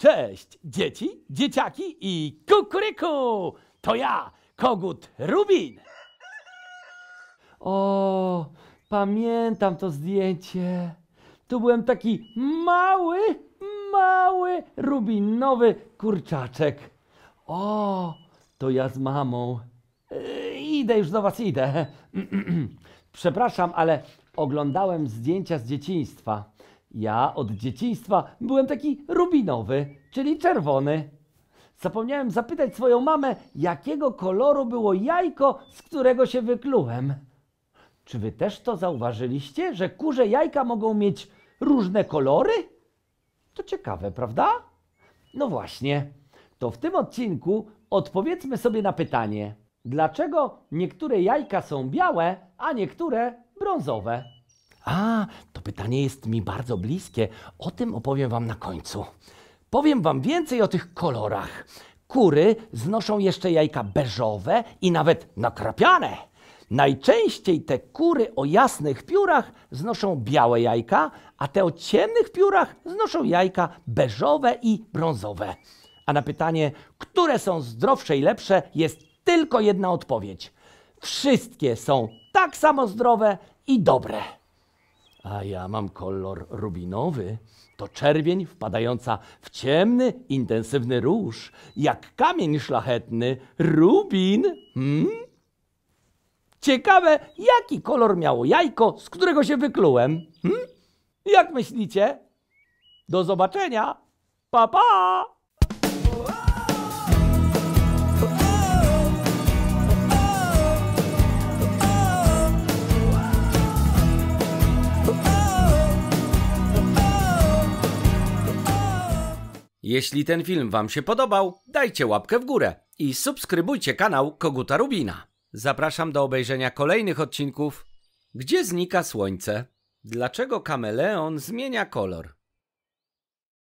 Cześć, dzieci, dzieciaki i kukuryku! To ja, kogut Rubin. O, pamiętam to zdjęcie. Tu byłem taki mały, mały rubinowy kurczaczek. O, to ja z mamą. Yy, idę już do was, idę. Przepraszam, ale oglądałem zdjęcia z dzieciństwa. Ja od dzieciństwa byłem taki rubinowy, czyli czerwony. Zapomniałem zapytać swoją mamę, jakiego koloru było jajko, z którego się wyklułem. Czy wy też to zauważyliście, że kurze jajka mogą mieć różne kolory? To ciekawe, prawda? No właśnie. To w tym odcinku odpowiedzmy sobie na pytanie, dlaczego niektóre jajka są białe, a niektóre brązowe? A, to pytanie jest mi bardzo bliskie. O tym opowiem Wam na końcu. Powiem Wam więcej o tych kolorach. Kury znoszą jeszcze jajka beżowe i nawet nakrapiane. Najczęściej te kury o jasnych piórach znoszą białe jajka, a te o ciemnych piórach znoszą jajka beżowe i brązowe. A na pytanie, które są zdrowsze i lepsze, jest tylko jedna odpowiedź. Wszystkie są tak samo zdrowe i dobre. A ja mam kolor rubinowy. To czerwień wpadająca w ciemny, intensywny róż, jak kamień szlachetny. Rubin? Hmm? Ciekawe, jaki kolor miało jajko, z którego się wyklułem. Hmm? Jak myślicie? Do zobaczenia. Pa, pa! Jeśli ten film Wam się podobał, dajcie łapkę w górę i subskrybujcie kanał Koguta Rubina. Zapraszam do obejrzenia kolejnych odcinków Gdzie znika słońce? Dlaczego kameleon zmienia kolor?